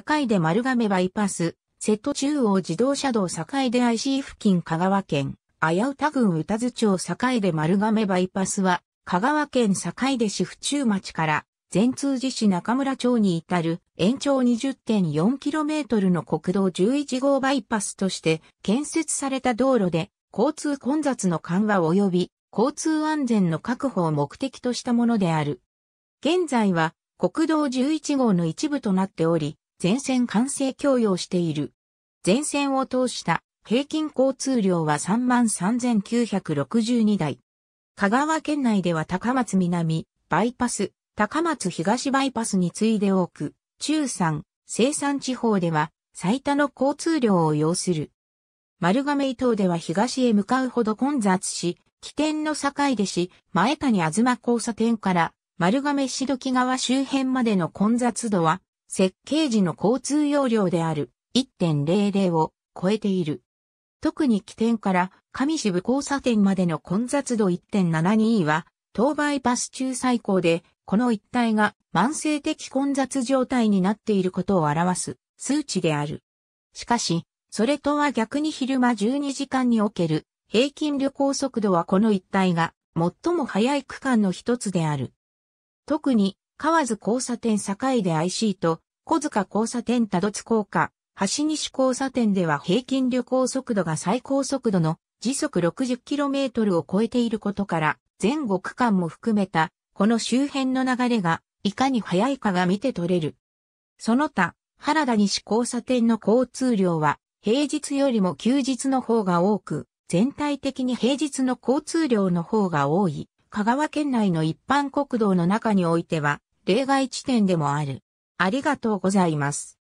堺で丸亀バイパス、瀬戸中央自動車道堺で IC 付近香川県、綾歌郡宇多津町堺で丸亀バイパスは、香川県堺で市府中町から、全通寺市中村町に至る延長 20.4km の国道11号バイパスとして建設された道路で交通混雑の緩和及び交通安全の確保を目的としたものである。現在は国道11号の一部となっており、全線完成供与している。全線を通した平均交通量は33,962台。香川県内では高松南、バイパス、高松東バイパスに次いで多く、中山、生産地方では最多の交通量を要する。丸亀伊東では東へ向かうほど混雑し、起点の境でし、前谷東交差点から丸亀市時川周辺までの混雑度は設計時の交通要領である1.00を超えている。特に起点から上支部交差点までの混雑度1.72は、当バイパス中最高で、この一帯が慢性的混雑状態になっていることを表す数値である。しかし、それとは逆に昼間12時間における平均旅行速度はこの一帯が最も速い区間の一つである。特に河津交差点境で IC と、小塚交差点多度津高架、橋西交差点では平均旅行速度が最高速度の時速 60km を超えていることから、全後区間も含めた、この周辺の流れが、いかに速いかが見て取れる。その他、原田西交差点の交通量は、平日よりも休日の方が多く、全体的に平日の交通量の方が多い。香川県内の一般国道の中においては、例外地点でもある。ありがとうございます。